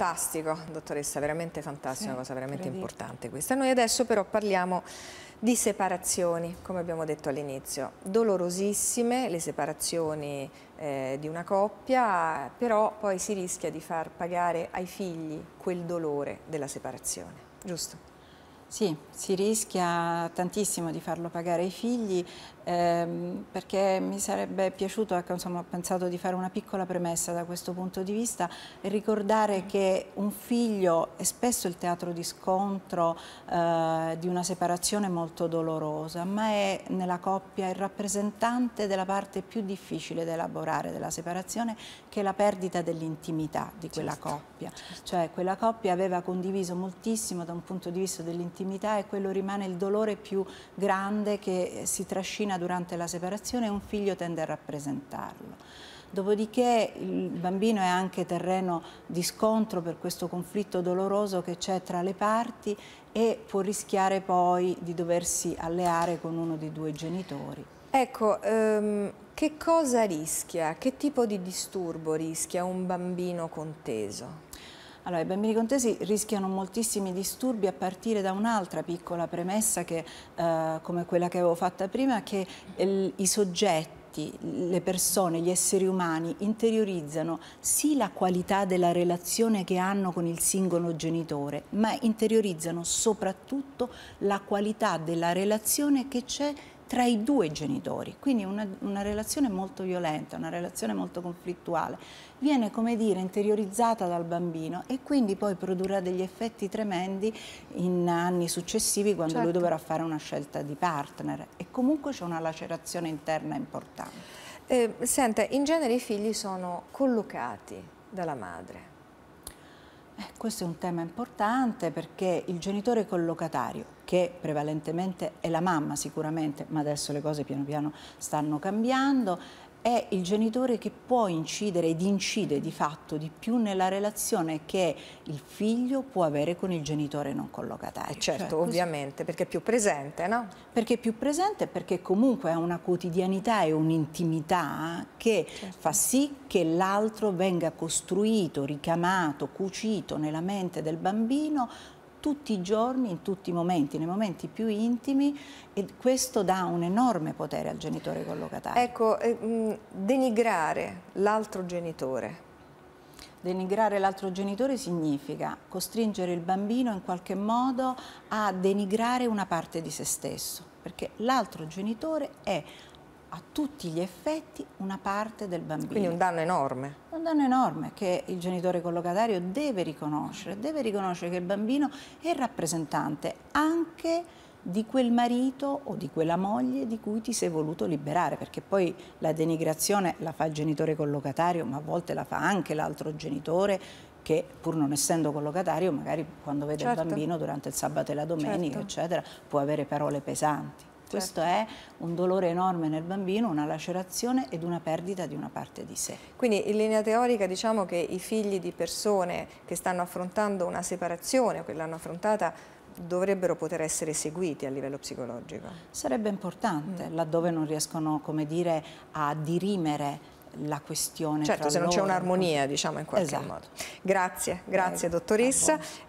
Fantastico, dottoressa, veramente fantastico, sì, una cosa veramente importante questa. Noi adesso però parliamo di separazioni, come abbiamo detto all'inizio, dolorosissime le separazioni eh, di una coppia, però poi si rischia di far pagare ai figli quel dolore della separazione, giusto? Sì, si rischia tantissimo di farlo pagare ai figli ehm, perché mi sarebbe piaciuto, ecco, insomma, ho pensato di fare una piccola premessa da questo punto di vista, ricordare che un figlio è spesso il teatro di scontro eh, di una separazione molto dolorosa, ma è nella coppia il rappresentante della parte più difficile da elaborare della separazione che è la perdita dell'intimità di quella certo, coppia. Certo. Cioè quella coppia aveva condiviso moltissimo da un punto di vista dell'intimità intimità e quello rimane il dolore più grande che si trascina durante la separazione e un figlio tende a rappresentarlo. Dopodiché il bambino è anche terreno di scontro per questo conflitto doloroso che c'è tra le parti e può rischiare poi di doversi alleare con uno dei due genitori. Ecco, um, che cosa rischia, che tipo di disturbo rischia un bambino conteso? Allora, i bambini contesi rischiano moltissimi disturbi a partire da un'altra piccola premessa che, eh, come quella che avevo fatta prima, che il, i soggetti le persone, gli esseri umani interiorizzano sì la qualità della relazione che hanno con il singolo genitore, ma interiorizzano soprattutto la qualità della relazione che c'è tra i due genitori, quindi una, una relazione molto violenta, una relazione molto conflittuale, viene come dire interiorizzata dal bambino e quindi poi produrrà degli effetti tremendi in anni successivi quando certo. lui dovrà fare una scelta di partner e comunque c'è una lacerazione interna importante. Eh, senta, in genere i figli sono collocati dalla madre, eh, questo è un tema importante perché il genitore collocatario, che prevalentemente è la mamma sicuramente, ma adesso le cose piano piano stanno cambiando, è il genitore che può incidere ed incide di fatto di più nella relazione che il figlio può avere con il genitore non collocatario. Eh certo, cioè, ovviamente, perché è più presente, no? Perché è più presente perché comunque ha una quotidianità e un'intimità che certo. fa sì che l'altro venga costruito, ricamato, cucito nella mente del bambino tutti i giorni, in tutti i momenti, nei momenti più intimi e questo dà un enorme potere al genitore collocatario. Ecco, eh, mm, denigrare l'altro genitore. Denigrare l'altro genitore significa costringere il bambino in qualche modo a denigrare una parte di se stesso, perché l'altro genitore è a tutti gli effetti una parte del bambino. Quindi un danno enorme. Un danno enorme che il genitore collocatario deve riconoscere, deve riconoscere che il bambino è rappresentante anche di quel marito o di quella moglie di cui ti sei voluto liberare, perché poi la denigrazione la fa il genitore collocatario, ma a volte la fa anche l'altro genitore che pur non essendo collocatario, magari quando vede certo. il bambino durante il sabato e la domenica, certo. eccetera, può avere parole pesanti. Certo. Questo è un dolore enorme nel bambino, una lacerazione ed una perdita di una parte di sé. Quindi in linea teorica diciamo che i figli di persone che stanno affrontando una separazione o che l'hanno affrontata dovrebbero poter essere seguiti a livello psicologico. Sarebbe importante, mm. laddove non riescono, come dire, a dirimere la questione. Certo, se non c'è un'armonia, diciamo, in qualche esatto. modo. Grazie, grazie Prego. dottoressa.